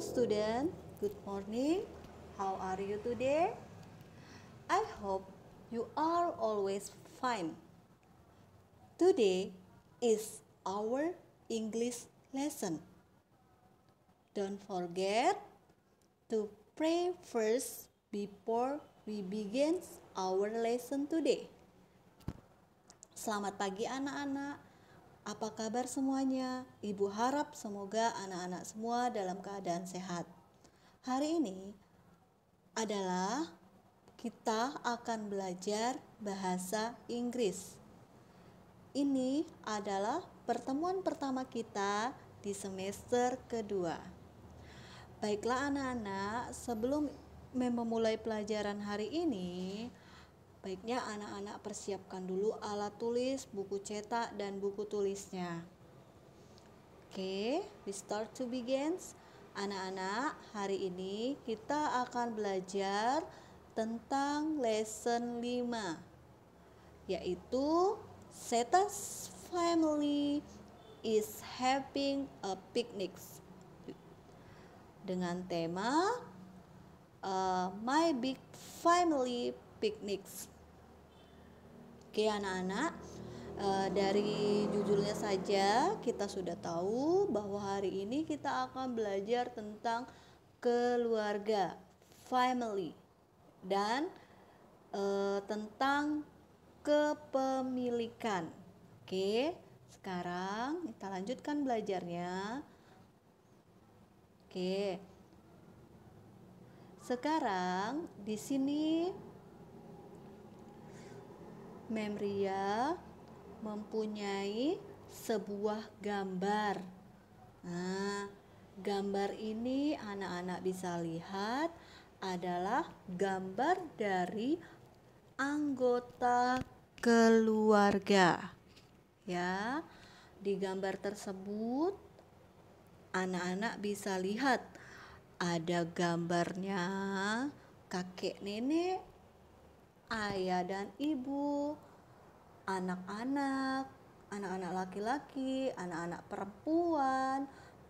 student, good morning. How are you today? I hope you are always fine. Today is our English lesson. Don't forget to pray first before we begin our lesson today. Selamat pagi anak-anak. Apa kabar semuanya? Ibu harap semoga anak-anak semua dalam keadaan sehat. Hari ini adalah kita akan belajar bahasa Inggris. Ini adalah pertemuan pertama kita di semester kedua. Baiklah, anak-anak, sebelum memulai pelajaran hari ini, Baiknya anak-anak persiapkan dulu alat tulis, buku cetak, dan buku tulisnya. Oke, okay, we start to begin. Anak-anak, hari ini kita akan belajar tentang lesson 5 yaitu Seta's family is having a picnic dengan tema uh, My Big Family Piknik Oke anak-anak, eh, dari jujurnya saja kita sudah tahu bahwa hari ini kita akan belajar tentang keluarga, family, dan eh, tentang kepemilikan. Oke, sekarang kita lanjutkan belajarnya. Oke. Sekarang di sini memorial mempunyai sebuah gambar. Nah, gambar ini anak-anak bisa lihat adalah gambar dari anggota keluarga. Ya, di gambar tersebut anak-anak bisa lihat ada gambarnya kakek nenek ayah dan ibu, anak-anak, anak-anak laki-laki, anak-anak perempuan,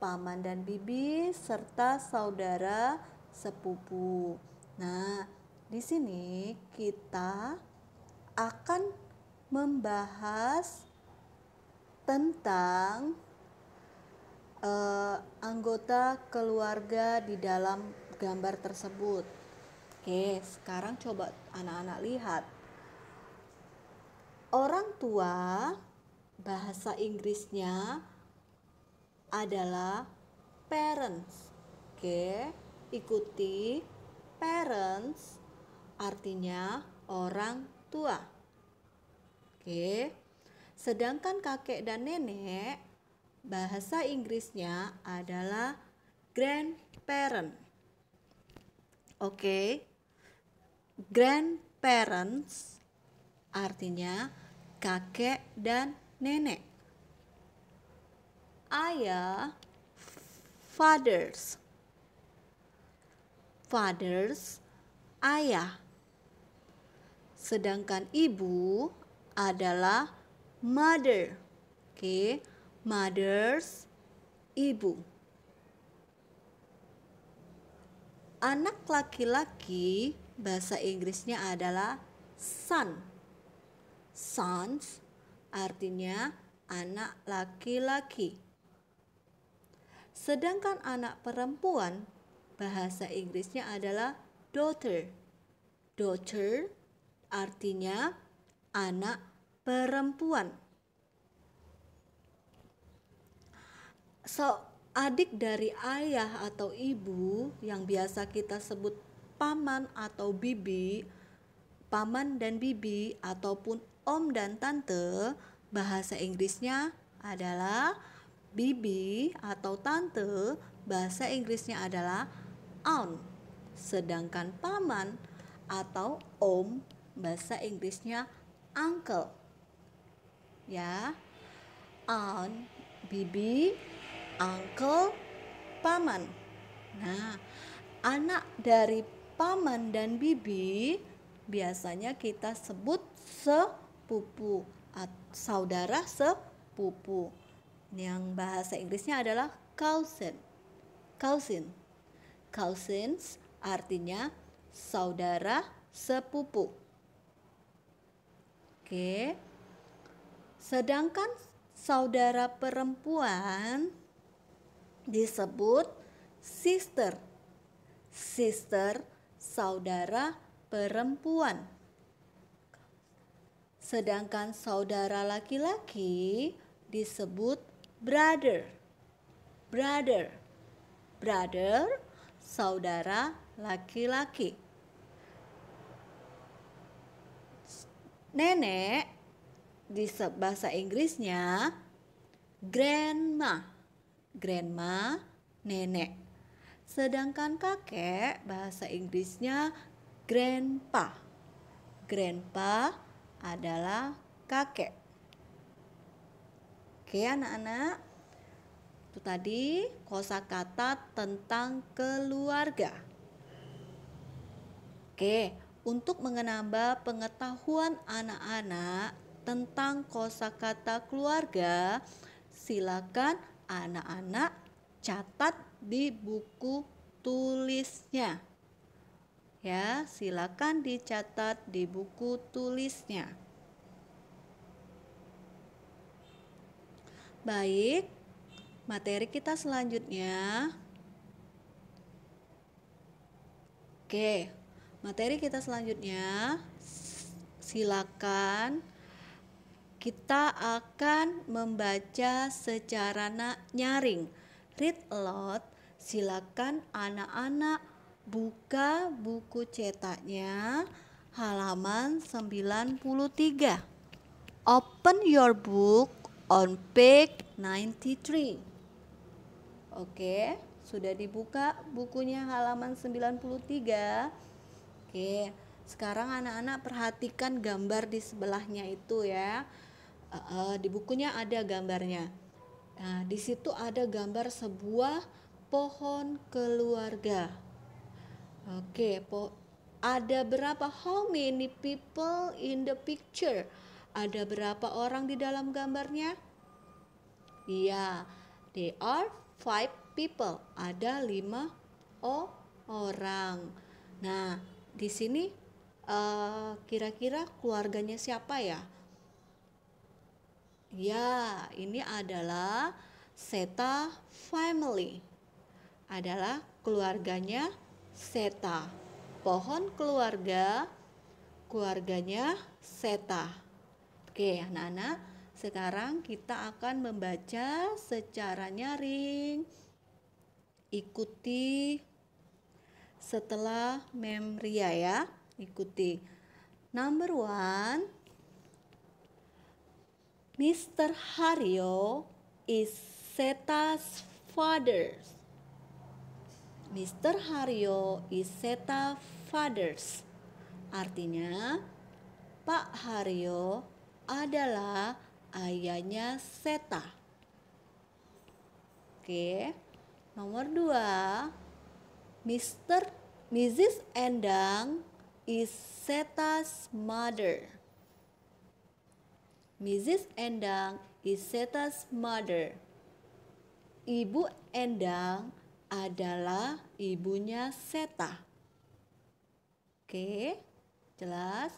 paman dan bibi, serta saudara sepupu. Nah, di sini kita akan membahas tentang eh, anggota keluarga di dalam gambar tersebut. Oke, sekarang coba anak-anak lihat. Orang tua bahasa Inggrisnya adalah parents. Oke, ikuti parents artinya orang tua. Oke. Sedangkan kakek dan nenek bahasa Inggrisnya adalah grandparent. Oke grandparents artinya kakek dan nenek. Ayah, fathers. Fathers, ayah. Sedangkan ibu adalah mother. Oke, okay? mothers, ibu. Anak laki-laki bahasa Inggrisnya adalah son. Sons artinya anak laki-laki. Sedangkan anak perempuan bahasa Inggrisnya adalah daughter. Daughter artinya anak perempuan. So, adik dari ayah atau ibu yang biasa kita sebut paman atau bibi, paman dan bibi ataupun om dan tante, bahasa Inggrisnya adalah bibi atau tante, bahasa Inggrisnya adalah aunt. Sedangkan paman atau om bahasa Inggrisnya uncle. Ya. Aunt, bibi, uncle, paman. Nah, anak dari paman dan bibi biasanya kita sebut sepupu atau saudara sepupu yang bahasa Inggrisnya adalah cousin cousin cousins artinya saudara sepupu oke sedangkan saudara perempuan disebut sister sister saudara perempuan. Sedangkan saudara laki-laki disebut brother. Brother. Brother, saudara laki-laki. Nenek di bahasa Inggrisnya grandma. Grandma, nenek. Sedangkan kakek bahasa Inggrisnya grandpa. Grandpa adalah kakek. Oke, anak-anak. Itu tadi kosakata tentang keluarga. Oke, untuk menambah pengetahuan anak-anak tentang kosakata keluarga, silakan anak-anak catat di buku tulisnya. Ya, silakan dicatat di buku tulisnya. Baik, materi kita selanjutnya. Oke, materi kita selanjutnya silakan kita akan membaca secara nyaring read aloud, silakan anak-anak buka buku cetaknya halaman 93. Open your book on page 93. Oke, sudah dibuka bukunya halaman 93. Oke, sekarang anak-anak perhatikan gambar di sebelahnya itu ya. Eh, eh, di bukunya ada gambarnya. Nah, di situ ada gambar sebuah pohon keluarga. Oke, po ada berapa how many people in the picture? Ada berapa orang di dalam gambarnya? Iya, there are five people. Ada lima oh, orang. Nah, di sini eh, kira-kira uh, kira -kira keluarganya siapa ya? Ya, ini adalah Seta family. Adalah keluarganya Seta. Pohon keluarga keluarganya Seta. Oke, anak-anak, sekarang kita akan membaca secara nyaring. Ikuti setelah memria ya. Ikuti. Number one, Mr. Hario is Seta's father. Mr. Hario is Seta's father. Artinya, Pak Hario adalah ayahnya Seta. Oke. Nomor dua, Mr. Mrs. Endang is Seta's mother. Mrs. Endang is Seta's mother. Ibu Endang adalah ibunya Seta. Oke, jelas?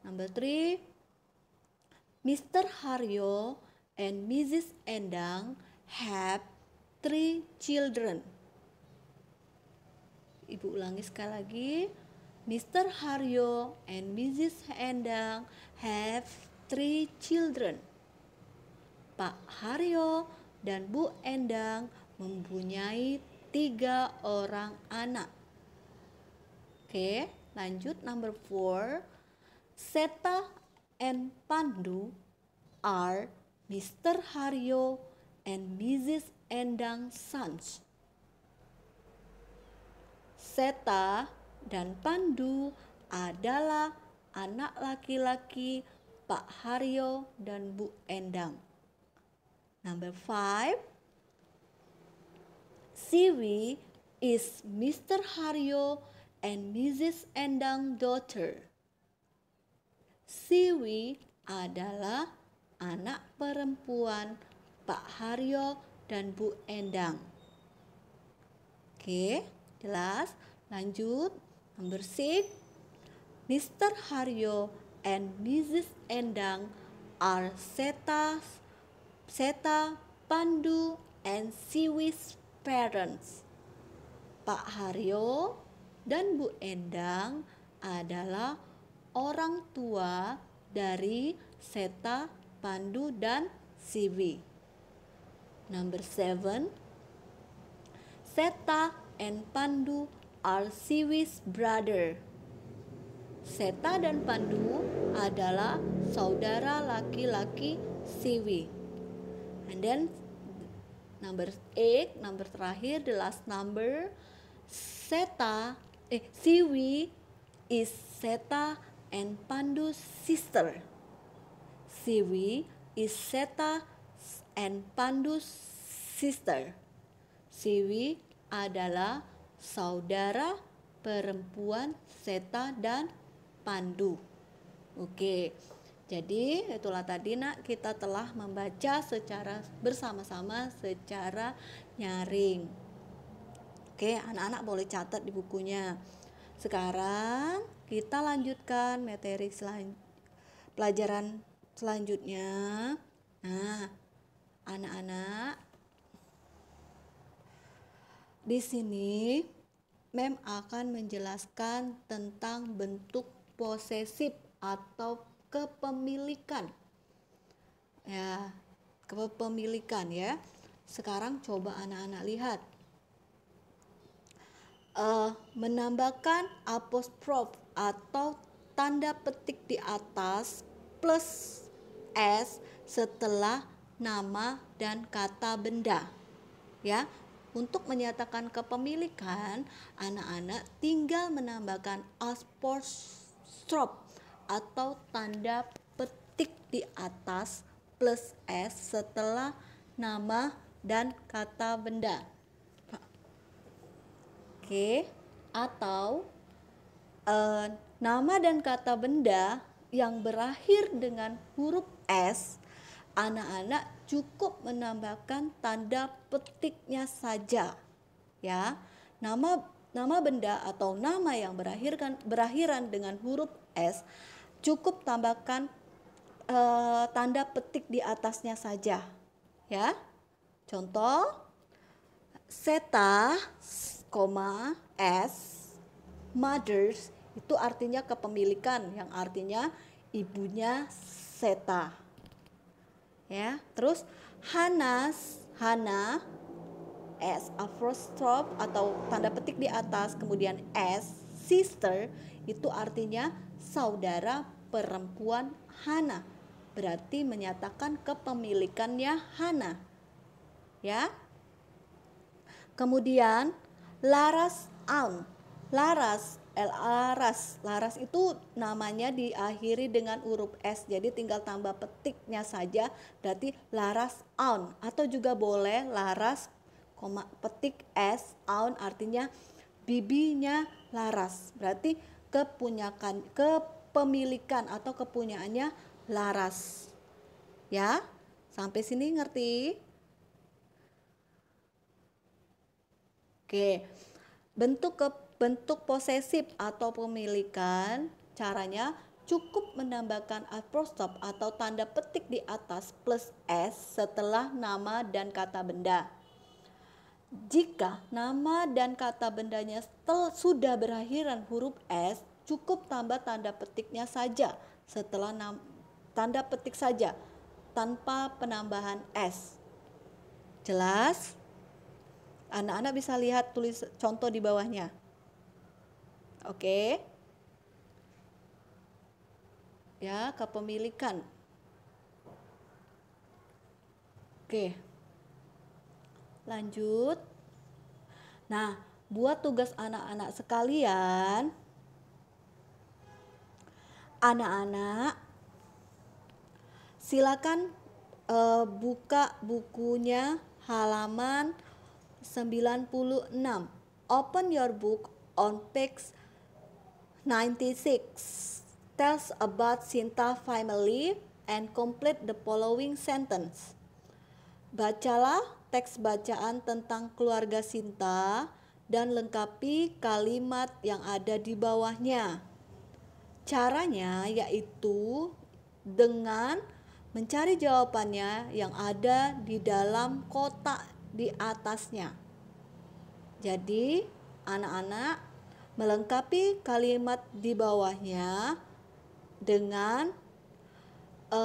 Number three, Mr. Haryo and Mrs. Endang have three children. Ibu ulangi sekali lagi. Mr. Haryo and Mrs. Endang have three children. Pak Haryo dan Bu Endang mempunyai tiga orang anak. Oke, lanjut number four. Seta and Pandu are Mr. Haryo and Mrs. Endang sons. Seta dan Pandu adalah anak laki-laki Pak Haryo dan Bu Endang. Number five, Siwi is Mr. Haryo and Mrs. Endang daughter. Siwi adalah anak perempuan Pak Haryo dan Bu Endang. Oke, jelas? Lanjut. Number six, Mr. Haryo and Mrs. Endang are Seta, Seta, Pandu, and Siwi's parents. Pak Haryo dan Bu Endang adalah orang tua dari Seta, Pandu, dan Siwi. Number seven, Seta and Pandu are Siwi's brother. Seta dan Pandu adalah saudara laki-laki Siwi. And then number 8, number terakhir, the last number, Seta, eh, Siwi is Seta and Pandu's sister. Siwi is Seta and Pandu's sister. Siwi adalah saudara perempuan Seta dan pandu. Oke. Jadi itulah tadi nak kita telah membaca secara bersama-sama secara nyaring. Oke, anak-anak boleh catat di bukunya. Sekarang kita lanjutkan materi selan pelajaran selanjutnya. Nah, anak-anak di sini mem akan menjelaskan tentang bentuk posesif atau kepemilikan. Ya, kepemilikan ya. Sekarang coba anak-anak lihat. Uh, menambahkan apostrof atau tanda petik di atas plus S setelah nama dan kata benda. Ya, untuk menyatakan kepemilikan, anak-anak tinggal menambahkan apostrof strop atau tanda petik di atas plus S setelah nama dan kata benda. Oke, atau uh, nama dan kata benda yang berakhir dengan huruf S, anak-anak cukup menambahkan tanda petiknya saja. Ya, nama nama benda atau nama yang berakhirkan berakhiran dengan huruf S cukup tambahkan e, tanda petik di atasnya saja ya contoh seta koma S mothers itu artinya kepemilikan yang artinya ibunya seta ya terus Hanas Hana S apostrophe atau tanda petik di atas kemudian S sister itu artinya saudara perempuan Hana berarti menyatakan kepemilikannya Hana ya kemudian Laras Aun. Laras L eh, Laras Laras itu namanya diakhiri dengan huruf S jadi tinggal tambah petiknya saja berarti Laras Aun atau juga boleh Laras petik s aun artinya bibinya Laras. Berarti kepunyakan kepemilikan atau kepunyaannya Laras. Ya? Sampai sini ngerti? Oke. Bentuk ke bentuk posesif atau pemilikan caranya cukup menambahkan apostrof atau tanda petik di atas plus s setelah nama dan kata benda. Jika nama dan kata bendanya sudah berakhiran huruf S, cukup tambah tanda petiknya saja setelah tanda petik saja tanpa penambahan S. Jelas? Anak-anak bisa lihat tulis contoh di bawahnya. Oke. Ya, kepemilikan. Oke. Lanjut. Nah, buat tugas anak-anak sekalian, anak-anak silakan e, buka bukunya halaman 96. Open your book on page 96. Tells about Sinta family and complete the following sentence. Bacalah teks bacaan tentang keluarga Sinta dan lengkapi kalimat yang ada di bawahnya. Caranya yaitu dengan mencari jawabannya yang ada di dalam kotak di atasnya. Jadi, anak-anak melengkapi kalimat di bawahnya dengan e,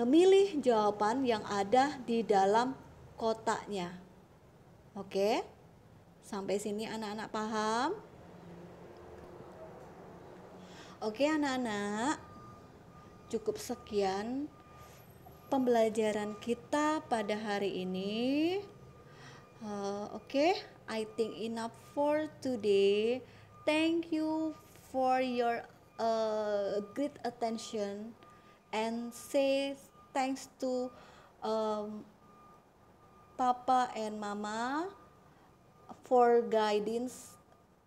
memilih jawaban yang ada di dalam kotaknya. Oke. Sampai sini anak-anak paham? Oke anak-anak. Cukup sekian pembelajaran kita pada hari ini. Uh, Oke, okay. I think enough for today. Thank you for your uh, great attention and say thanks to um, Papa and Mama for guidance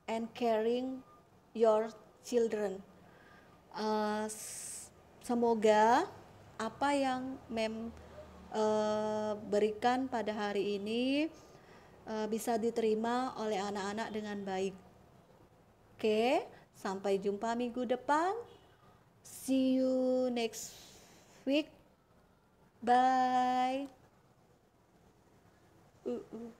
and caring your children. Uh, semoga apa yang mem uh, berikan pada hari ini uh, bisa diterima oleh anak-anak dengan baik. Oke, okay, sampai jumpa minggu depan. See you next week. Bye. ooh, ooh.